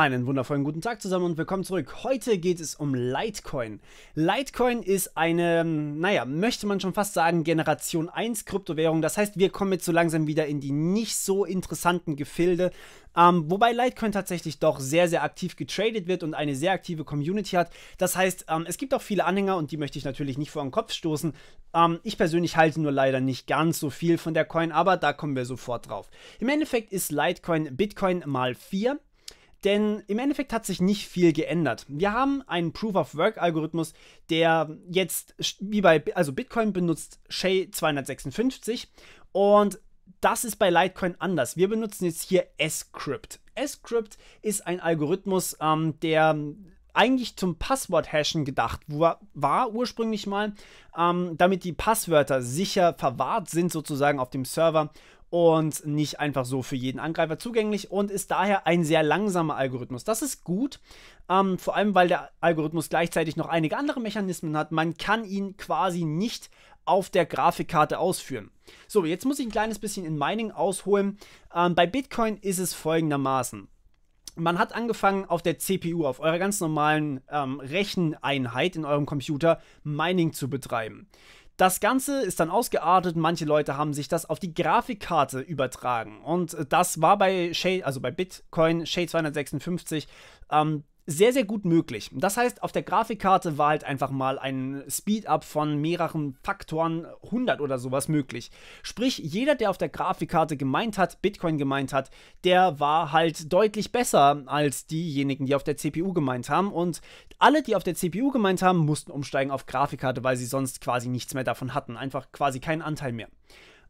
Einen wundervollen guten Tag zusammen und willkommen zurück. Heute geht es um Litecoin. Litecoin ist eine, naja, möchte man schon fast sagen, Generation 1 Kryptowährung. Das heißt, wir kommen jetzt so langsam wieder in die nicht so interessanten Gefilde. Ähm, wobei Litecoin tatsächlich doch sehr, sehr aktiv getradet wird und eine sehr aktive Community hat. Das heißt, ähm, es gibt auch viele Anhänger und die möchte ich natürlich nicht vor den Kopf stoßen. Ähm, ich persönlich halte nur leider nicht ganz so viel von der Coin, aber da kommen wir sofort drauf. Im Endeffekt ist Litecoin Bitcoin mal 4 denn im Endeffekt hat sich nicht viel geändert. Wir haben einen Proof-of-Work-Algorithmus, der jetzt wie bei, also Bitcoin benutzt Shay 256 und das ist bei Litecoin anders. Wir benutzen jetzt hier S-Crypt. S-Crypt ist ein Algorithmus, ähm, der eigentlich zum Passwort-Hashen gedacht war, war ursprünglich mal, ähm, damit die Passwörter sicher verwahrt sind sozusagen auf dem Server und nicht einfach so für jeden Angreifer zugänglich und ist daher ein sehr langsamer Algorithmus. Das ist gut, ähm, vor allem weil der Algorithmus gleichzeitig noch einige andere Mechanismen hat. Man kann ihn quasi nicht auf der Grafikkarte ausführen. So, jetzt muss ich ein kleines bisschen in Mining ausholen. Ähm, bei Bitcoin ist es folgendermaßen man hat angefangen, auf der CPU, auf eurer ganz normalen ähm, Recheneinheit in eurem Computer, Mining zu betreiben. Das Ganze ist dann ausgeartet, manche Leute haben sich das auf die Grafikkarte übertragen. Und äh, das war bei Shade, also bei Bitcoin Shade 256, ähm, sehr, sehr gut möglich. Das heißt, auf der Grafikkarte war halt einfach mal ein Speed-Up von mehreren Faktoren 100 oder sowas möglich. Sprich, jeder, der auf der Grafikkarte gemeint hat, Bitcoin gemeint hat, der war halt deutlich besser als diejenigen, die auf der CPU gemeint haben. Und alle, die auf der CPU gemeint haben, mussten umsteigen auf Grafikkarte, weil sie sonst quasi nichts mehr davon hatten. Einfach quasi keinen Anteil mehr.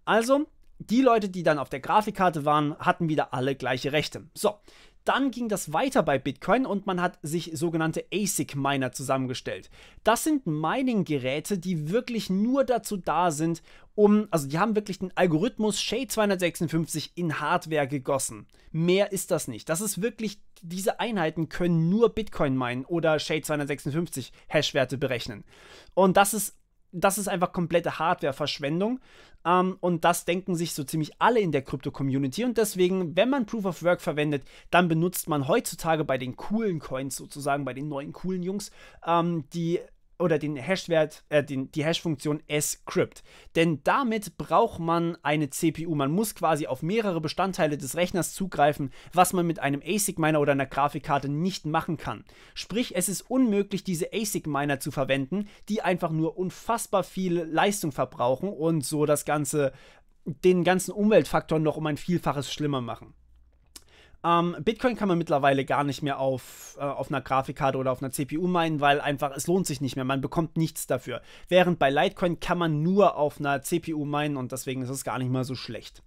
Also, die Leute, die dann auf der Grafikkarte waren, hatten wieder alle gleiche Rechte. So, dann ging das weiter bei Bitcoin und man hat sich sogenannte ASIC-Miner zusammengestellt. Das sind Mining-Geräte, die wirklich nur dazu da sind, um, also die haben wirklich den Algorithmus SHA-256 in Hardware gegossen. Mehr ist das nicht. Das ist wirklich, diese Einheiten können nur Bitcoin minen oder SHA-256 Hashwerte berechnen. Und das ist das ist einfach komplette Hardware-Verschwendung. Ähm, und das denken sich so ziemlich alle in der Krypto-Community. Und deswegen, wenn man Proof of Work verwendet, dann benutzt man heutzutage bei den coolen Coins, sozusagen bei den neuen coolen Jungs, ähm, die oder den Hashwert, äh, den, die Hash-Funktion scrypt. Denn damit braucht man eine CPU. Man muss quasi auf mehrere Bestandteile des Rechners zugreifen, was man mit einem ASIC-Miner oder einer Grafikkarte nicht machen kann. Sprich, es ist unmöglich, diese ASIC-Miner zu verwenden, die einfach nur unfassbar viel Leistung verbrauchen und so das Ganze, den ganzen Umweltfaktor noch um ein Vielfaches schlimmer machen. Ähm, Bitcoin kann man mittlerweile gar nicht mehr auf, äh, auf einer Grafikkarte oder auf einer CPU meinen, weil einfach es lohnt sich nicht mehr. Man bekommt nichts dafür. Während bei Litecoin kann man nur auf einer CPU meinen und deswegen ist es gar nicht mal so schlecht.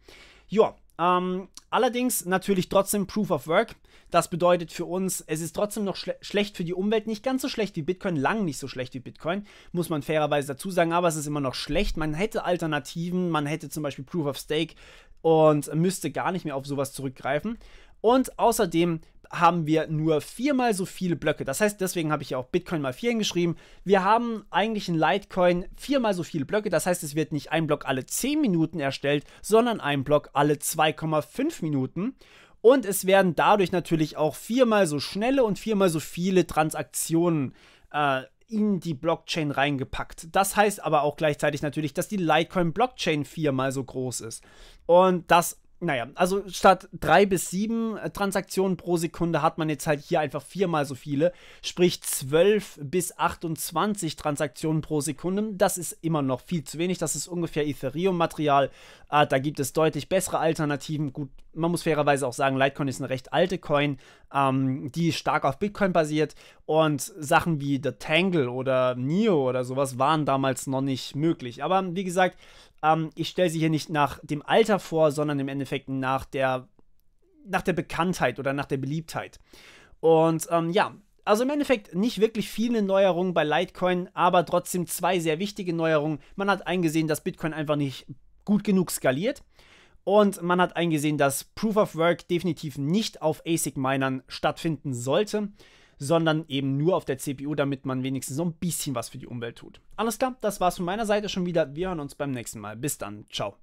Ja, ähm, allerdings natürlich trotzdem Proof of Work. Das bedeutet für uns, es ist trotzdem noch schle schlecht für die Umwelt, nicht ganz so schlecht wie Bitcoin, lang nicht so schlecht wie Bitcoin, muss man fairerweise dazu sagen, aber es ist immer noch schlecht. Man hätte Alternativen, man hätte zum Beispiel Proof of Stake und müsste gar nicht mehr auf sowas zurückgreifen. Und außerdem haben wir nur viermal so viele Blöcke. Das heißt, deswegen habe ich ja auch Bitcoin mal vier hingeschrieben. Wir haben eigentlich in Litecoin viermal so viele Blöcke. Das heißt, es wird nicht ein Block alle 10 Minuten erstellt, sondern ein Block alle 2,5 Minuten. Und es werden dadurch natürlich auch viermal so schnelle und viermal so viele Transaktionen äh, in die Blockchain reingepackt. Das heißt aber auch gleichzeitig natürlich, dass die Litecoin-Blockchain viermal so groß ist. Und das naja, also statt drei bis sieben äh, Transaktionen pro Sekunde hat man jetzt halt hier einfach viermal so viele, sprich 12 bis 28 Transaktionen pro Sekunde. Das ist immer noch viel zu wenig, das ist ungefähr Ethereum-Material. Ah, da gibt es deutlich bessere Alternativen. Gut, man muss fairerweise auch sagen, Litecoin ist eine recht alte Coin, ähm, die stark auf Bitcoin basiert und Sachen wie The Tangle oder Neo oder sowas waren damals noch nicht möglich. Aber wie gesagt, ähm, ich stelle sie hier nicht nach dem Alter vor, sondern im Endeffekt nach der, nach der Bekanntheit oder nach der Beliebtheit. Und ähm, ja, also im Endeffekt nicht wirklich viele Neuerungen bei Litecoin, aber trotzdem zwei sehr wichtige Neuerungen. Man hat eingesehen, dass Bitcoin einfach nicht gut genug skaliert und man hat eingesehen, dass Proof of Work definitiv nicht auf ASIC-Minern stattfinden sollte, sondern eben nur auf der CPU, damit man wenigstens so ein bisschen was für die Umwelt tut. Alles klar, das war's von meiner Seite schon wieder. Wir hören uns beim nächsten Mal. Bis dann. Ciao.